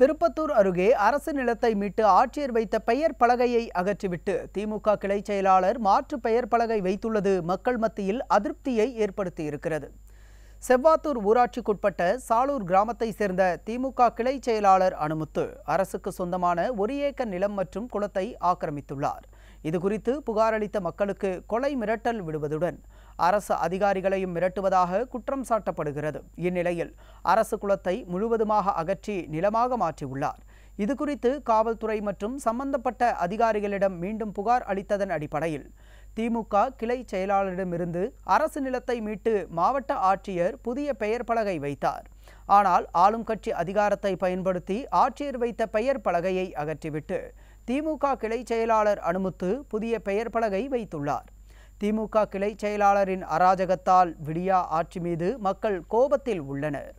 திருப்பத்தூர் அருகே அரசு நிலத்தை மீட்டு ஆட்சியர் வைத்த பெயர் பலகையை அகற்றிவிட்டு திமுக கிளை செயலாளர் மாற்று பெயர் பலகை வைத்துள்ளது மக்கள் மத்தியில் அதிருப்தியை ஏற்படுத்தியிருக்கிறது செவ்வாத்தூர் ஊராட்சிக்குட்பட்ட சாலூர் கிராமத்தை சேர்ந்த திமுக கிளை செயலாளர் அனுமுத்து அரசுக்கு சொந்தமான ஒரு ஏக்கர் நிலம் மற்றும் குளத்தை ஆக்கிரமித்துள்ளார் இதுகுறித்து புகாரளித்த மக்களுக்கு கொலை மிரட்டல் விடுவதுடன் அரசு அதிகாரிகளையும் மிரட்டுவதாக குற்றம் சாட்டப்படுகிறது இந்நிலையில் அரசு குளத்தை முழுவதுமாக அகற்றி நிலமாக மாற்றியுள்ளார் இதுகுறித்து காவல்துறை மற்றும் சம்பந்தப்பட்ட அதிகாரிகளிடம் மீண்டும் புகார் அளித்ததன் அடிப்படையில் திமுக கிளை செயலாளரிடமிருந்து அரசு நிலத்தை மீட்டு மாவட்ட ஆட்சியர் புதிய பெயர் பலகை வைத்தார் ஆனால் ஆளும் கட்சி அதிகாரத்தை பயன்படுத்தி ஆட்சியர் வைத்த பெயர் பலகையை அகற்றிவிட்டு திமுக கிளை செயலாளர் அனுமத்து புதிய பெயர் பலகை வைத்துள்ளார் திமுக கிளை செயலாளரின் அராஜகத்தால் விடியா ஆட்சி மீது மக்கள் கோபத்தில் உள்ளனர்